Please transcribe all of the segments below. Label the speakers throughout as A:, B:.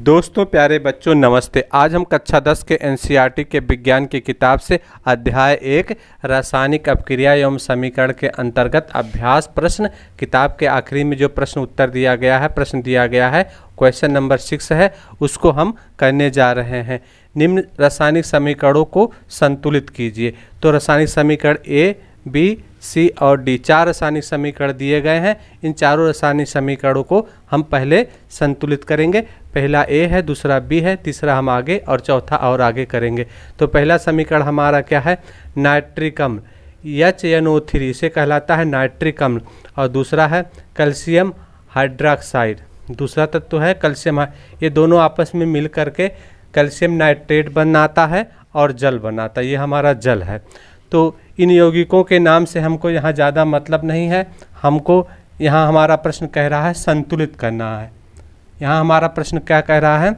A: दोस्तों प्यारे बच्चों नमस्ते आज हम कक्षा 10 के एनसीईआरटी e के विज्ञान की किताब से अध्याय एक रासायनिक अपक्रिया एवं समीकरण के अंतर्गत अभ्यास प्रश्न किताब के आखिरी में जो प्रश्न उत्तर दिया गया है प्रश्न दिया गया है क्वेश्चन नंबर सिक्स है उसको हम करने जा रहे हैं निम्न रासायनिक समीकरणों को संतुलित कीजिए तो रासायनिक समीकरण ए बी सी और डी चार रासायनिक समीकरण दिए गए हैं इन चारों रासायनिक समीकरणों को हम पहले संतुलित करेंगे पहला ए है दूसरा बी है तीसरा हम आगे और चौथा और आगे करेंगे तो पहला समीकरण हमारा क्या है नाइट्रिकम एच एन ओ थ्री इसे कहलाता है नाइट्रिकम और दूसरा है कैल्शियम हाइड्रोक्साइड दूसरा तत्व तो है कैल्शियम ये दोनों आपस में मिल करके कैल्शियम नाइट्रेट बनाता है और जल बनाता है ये हमारा जल है तो इन यौगिकों के नाम से हमको यहाँ ज़्यादा मतलब नहीं है हमको यहाँ हमारा प्रश्न कह रहा है संतुलित करना है यहाँ हमारा प्रश्न क्या कह रहा है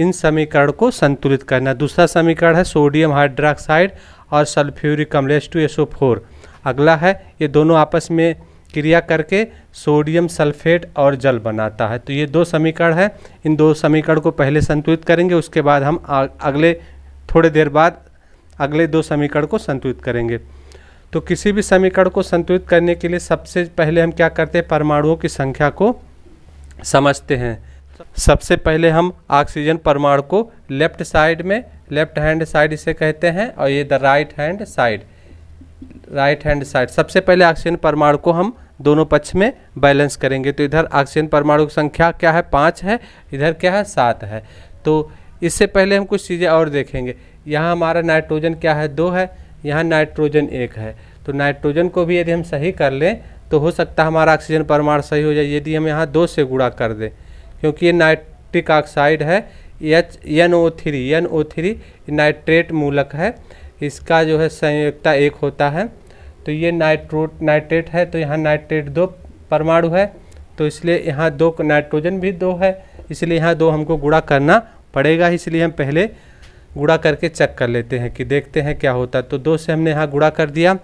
A: इन समीकरण को संतुलित करना दूसरा समीकरण है सोडियम हाइड्रोक्साइड और सल्फ्यूरिक अम्लेस टू एसओ फोर अगला है ये दोनों आपस में क्रिया करके सोडियम सल्फेट और जल बनाता है तो ये दो समीकरण है इन दो समीकरण को पहले संतुलित करेंगे उसके बाद हम अगले थोड़े देर बाद अगले दो समीकरण को संतुलित करेंगे तो किसी भी समीकरण को संतुलित करने के लिए सबसे पहले हम क्या करते हैं परमाणुओं की संख्या को समझते हैं सबसे पहले हम ऑक्सीजन परमाणु को लेफ्ट साइड में लेफ्ट हैंड साइड इसे कहते हैं और ये the right hand side right hand side सबसे पहले ऑक्सीजन परमाणु को हम दोनों पक्ष में बैलेंस करेंगे तो इधर ऑक्सीजन परमाणु की संख्या क्या है पाँच है इधर क्या है सात है तो इससे पहले हम कुछ चीज़ें और देखेंगे यहाँ हमारा नाइट्रोजन क्या है दो है यहाँ नाइट्रोजन एक है तो नाइट्रोजन को भी यदि हम सही कर लें तो हो सकता है हमारा ऑक्सीजन परमाणु सही हो जाए यदि हम यहाँ दो से गुणा कर दें क्योंकि ये नाइट्रिक ऑक्साइड है H N O three N O three nitrate मूलक है इसका जो है संयुक्ता एक होता है तो ये नाइट्रो नाइट्रेट है तो यहाँ नाइट्रेट दो परमाणु है तो इसलिए यहाँ दो नाइट्रोजन भी दो है इसलिए यहाँ दो हमको गुणा करना पड़ेगा इसलिए हम पहले गुड़ा करके चेक कर लेते हैं कि देखते हैं क्या होता है तो दो से हमने यहाँ गुड़ा कर दिया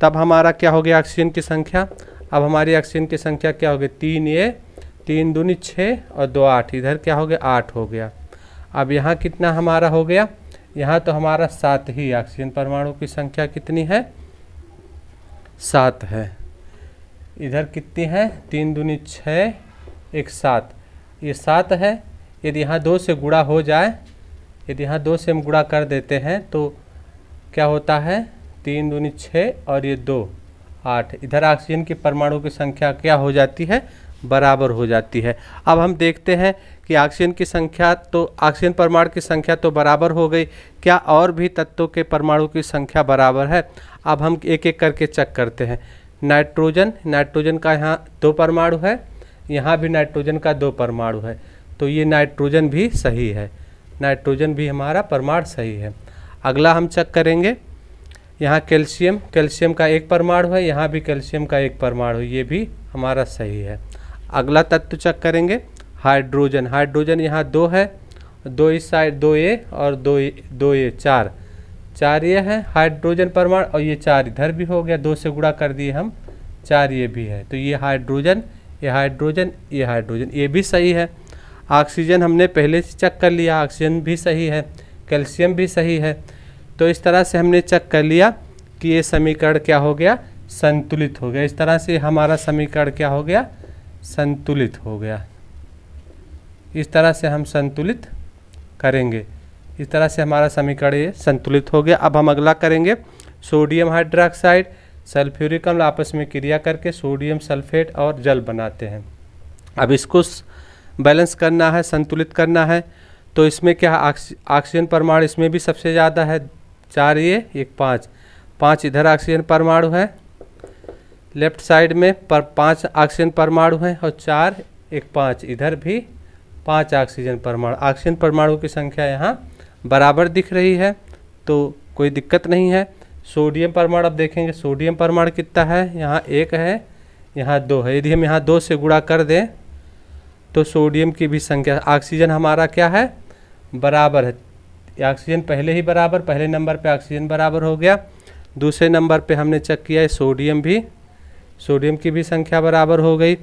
A: तब हमारा क्या हो गया ऑक्सीजन की संख्या अब हमारी ऑक्सीजन की संख्या क्या हो गई तीन ये तीन दूनी छः और दो आठ इधर क्या हो गया आठ हो गया अब यहाँ कितना हमारा हो गया यहाँ तो हमारा सात ही ऑक्सीजन परमाणु की संख्या कितनी है सात है इधर कितनी है तीन दूनी छः एक सात ये सात है यदि यहाँ दो से गुड़ा हो जाए यदि यहाँ दो से हम गुणा कर देते हैं तो क्या होता है तीन दूनी छः और ये दो आठ इधर ऑक्सीजन के परमाणु की संख्या क्या हो जाती है बराबर हो जाती है अब हम देखते हैं कि ऑक्सीजन की संख्या तो ऑक्सीजन परमाणु की संख्या तो बराबर हो गई क्या और भी तत्वों के परमाणु की संख्या बराबर है अब हम एक एक करके चेक करते हैं नाइट्रोजन नाइट्रोजन का यहाँ दो परमाणु है यहाँ भी नाइट्रोजन का दो परमाणु है तो ये नाइट्रोजन भी सही है नाइट्रोजन भी हमारा परमाणु सही है अगला हम चेक करेंगे यहाँ कैल्शियम कैल्शियम का एक परमाणु है यहाँ भी कैल्शियम का एक परमाणु ये भी हमारा सही है अगला तत्व चेक करेंगे हाइड्रोजन हाइड्रोजन यहाँ दो है दो इस साइड दो ए और दो ए दो ए चार चार ये है हाइड्रोजन परमाणु और ये चार इधर भी हो गया दो से गुड़ा कर दिए हम चार ये भी है तो ये हाइड्रोजन ये हाइड्रोजन ये हाइड्रोजन ये भी सही है ऑक्सीजन हमने पहले से चेक कर लिया ऑक्सीजन भी सही है कैल्शियम भी सही है तो इस तरह से हमने चेक कर लिया कि ये समीकरण क्या हो गया संतुलित हो गया इस तरह से हमारा समीकरण क्या हो गया संतुलित हो गया इस तरह से हम संतुलित करेंगे इस तरह से हमारा समीकरण ये संतुलित हो गया अब हम अगला करेंगे सोडियम हाइड्रोक्साइड सल्फ्यूरिक अम्ल आपस में क्रिया करके सोडियम सल्फेट और जल बनाते हैं अब इसको बैलेंस करना है संतुलित करना है तो इसमें क्या ऑक्सीजन परमाणु इसमें भी सबसे ज़्यादा है चार ये एक पाँच पाँच इधर ऑक्सीजन परमाणु है लेफ्ट साइड में पर पाँच ऑक्सीजन परमाणु हैं और चार एक पाँच इधर भी पाँच ऑक्सीजन परमाणु ऑक्सीजन परमाणु की संख्या यहाँ बराबर दिख रही है तो कोई दिक्कत नहीं है सोडियम परमाणु अब देखेंगे सोडियम परमाणु कितना है यहाँ एक है यहाँ दो है यदि हम यहाँ दो से गुणा कर दें तो सोडियम की भी संख्या ऑक्सीजन हमारा क्या है बराबर है ऑक्सीजन पहले ही बराबर पहले नंबर पे ऑक्सीजन बराबर हो गया दूसरे नंबर पे हमने चेक किया है सोडियम भी सोडियम की भी संख्या बराबर हो गई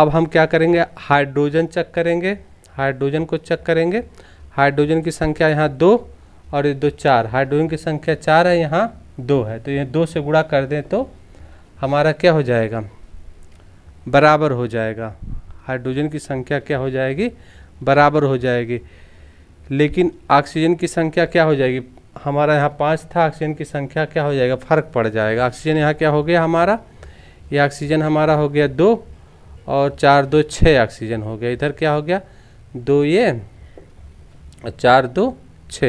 A: अब हम क्या करेंगे हाइड्रोजन चेक करेंगे हाइड्रोजन को चेक करेंगे हाइड्रोजन की संख्या यहाँ दो और ये दो चार हाइड्रोजन की संख्या चार है यहाँ दो है तो ये दो से गुड़ा कर दें तो हमारा क्या हो जाएगा बराबर हो जाएगा हाइड्रोजन की संख्या क्या हो जाएगी बराबर हो जाएगी लेकिन ऑक्सीजन की संख्या क्या हो जाएगी हमारा यहाँ पाँच था ऑक्सीजन की संख्या क्या हो जाएगा फ़र्क पड़ जाएगा ऑक्सीजन यहाँ क्या हो गया हमारा ये ऑक्सीजन हमारा हो गया दो और चार दो छः ऑक्सीजन हो गया इधर क्या हो गया दो ये और चार दो छः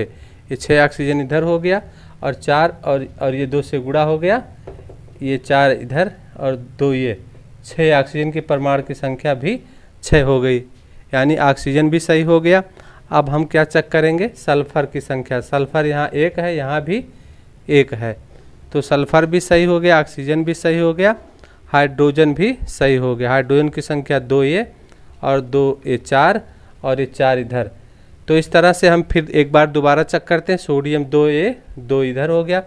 A: ये छः ऑक्सीजन इधर हो गया और चार और और ये दो से गुड़ा हो गया ये चार इधर और दो ये छः ऑक्सीजन के परमाणु की संख्या भी छः हो गई यानी ऑक्सीजन भी सही हो गया अब हम क्या चेक करेंगे सल्फर की संख्या सल्फर यहाँ एक है यहाँ भी एक है तो सल्फर भी सही हो गया ऑक्सीजन भी सही हो गया हाइड्रोजन भी सही हो गया हाइड्रोजन की संख्या दो ये और दो ये चार और ये चार इधर तो इस तरह से हम फिर एक बार दोबारा चेक करते हैं सोडियम दो ये दो इधर हो गया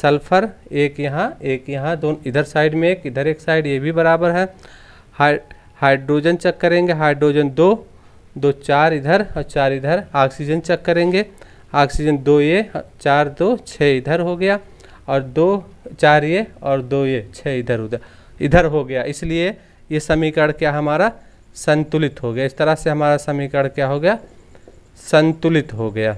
A: सल्फर एक यहाँ एक यहाँ दोनों इधर साइड में एक इधर एक साइड ये भी बराबर है हाइड्रोजन चेक करेंगे हाइड्रोजन दो दो चार इधर और चार इधर ऑक्सीजन चेक करेंगे ऑक्सीजन दो ये चार दो छः इधर हो गया और दो चार ये और दो ये छः इधर उधर इधर हो गया इसलिए ये समीकरण क्या हमारा संतुलित हो गया इस तरह से हमारा समीकरण क्या हो गया संतुलित हो गया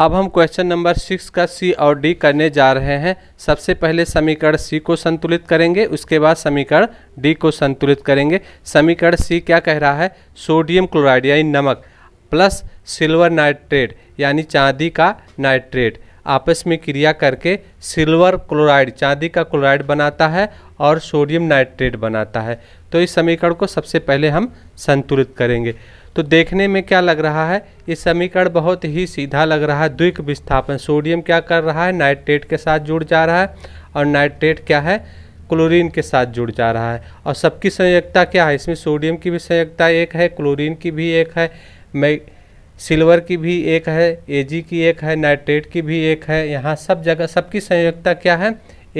A: अब हम क्वेश्चन नंबर सिक्स का सी और डी करने जा रहे हैं सबसे पहले समीकरण सी को संतुलित करेंगे उसके बाद समीकरण डी को संतुलित करेंगे समीकरण सी क्या कह रहा है सोडियम क्लोराइड यानी नमक प्लस सिल्वर नाइट्रेट यानी चांदी का नाइट्रेट आपस में क्रिया करके सिल्वर क्लोराइड चांदी का क्लोराइड बनाता है और सोडियम नाइट्रेट बनाता है तो इस समीकरण को सबसे पहले हम संतुलित करेंगे तो देखने में क्या लग रहा है ये समीकरण बहुत ही सीधा लग रहा है द्विक विस्थापन सोडियम क्या कर रहा है नाइट्रेट के साथ जुड़ जा रहा है और नाइट्रेट क्या है क्लोरीन के साथ जुड़ जा रहा है और सबकी संयोगता क्या है इसमें सोडियम की भी संयोगता एक है क्लोरीन की भी एक है मै सिल्वर की भी एक है ए की एक है नाइट्रेट की भी एक है यहाँ सब जगह सबकी संयोगता क्या है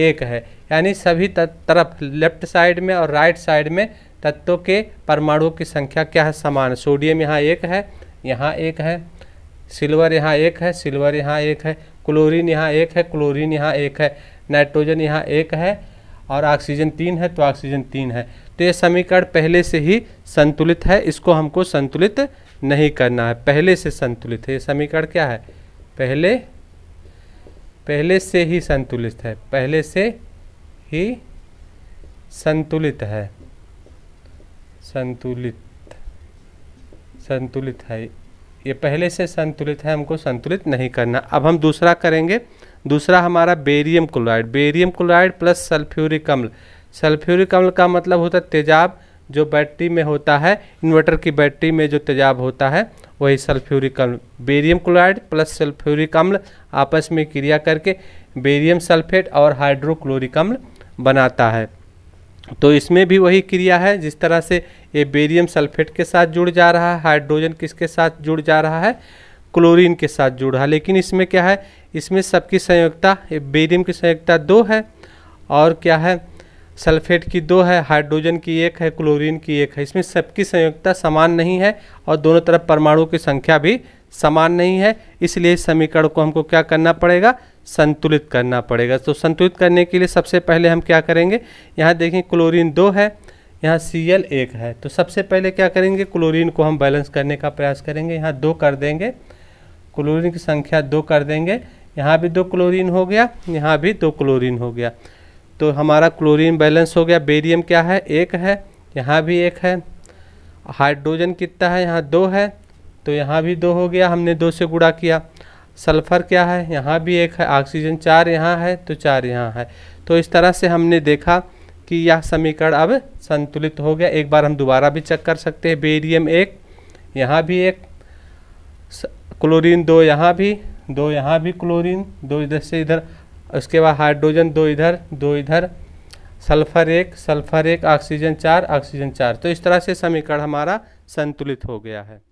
A: एक है यानी सभी तरफ लेफ्ट साइड में और राइट साइड में तत्वों के परमाणुओं की संख्या क्या है समान सोडियम यहाँ एक है यहाँ एक है सिल्वर यहाँ एक है सिल्वर यहाँ एक है क्लोरीन यहाँ एक है क्लोरीन यहाँ एक है नाइट्रोजन यहाँ एक है और ऑक्सीजन तीन है तो ऑक्सीजन तीन है तो ये समीकरण पहले से ही संतुलित है इसको हमको संतुलित नहीं करना है पहले से संतुलित है ये समीकरण क्या है पहले पहले से ही संतुलित है पहले से ही संतुलित है संतुलित संतुलित है ये पहले से संतुलित है हमको संतुलित नहीं करना अब हम दूसरा करेंगे दूसरा हमारा barium chloride barium chloride plus sulphuric अम्ल सल्फ्यूरिक अम्ल का मतलब होता है तेजाब जो बैटरी में होता है इन्वर्टर की बैटरी में जो तेजाब होता है वही सल्फ्यूरिक अम्ल बेरियम क्लोराइड प्लस सल्फ्यूरिक अम्ल आपस में क्रिया करके बेरियम सल्फेट और हाइड्रोक्लोरिक अम्ल बनाता है तो इसमें भी वही क्रिया है जिस तरह से ये बेरियम सल्फेट के साथ जुड़ जा रहा है हाइड्रोजन किसके साथ जुड़ जा रहा है क्लोरीन के साथ जुड़ रहा है लेकिन इसमें क्या है इसमें सबकी संयोगता बेरियम की संयोगता दो है और क्या है सल्फेट की दो है हाइड्रोजन की एक है क्लोरीन की एक है इसमें सबकी संयोगता समान नहीं है और दोनों तरफ परमाणु की संख्या भी समान नहीं है इसलिए समीकरण को हमको क्या करना पड़ेगा संतुलित करना पड़ेगा तो संतुलित करने के लिए सबसे पहले हम क्या करेंगे यहाँ देखें क्लोरीन दो है यहाँ सी एल एक है तो सबसे पहले क्या करेंगे क्लोरीन को हम बैलेंस करने का प्रयास करेंगे यहाँ दो कर देंगे क्लोरीन की संख्या दो कर देंगे यहाँ भी दो क्लोरीन हो गया यहाँ भी दो क्लोरीन हो गया तो हमारा क्लोरीन बैलेंस हो गया बेरियम क्या है एक है यहाँ भी एक है हाइड्रोजन कितना है यहाँ दो है तो यहाँ भी दो हो गया हमने दो से गुड़ा किया सल्फ़र क्या है यहाँ भी एक है ऑक्सीजन चार यहाँ है तो चार यहाँ है तो इस तरह से हमने देखा कि यह समीकरण अब संतुलित हो गया एक बार हम दोबारा भी चेक कर सकते हैं बेरियम एक यहाँ भी एक क्लोरीन दो यहाँ भी दो यहाँ भी क्लोरीन दो इधर से इधर उसके बाद हाइड्रोजन दो इधर दो इधर सल्फर एक सल्फर एक ऑक्सीजन चार ऑक्सीजन चार तो इस तरह से समीकरण हमारा संतुलित हो गया है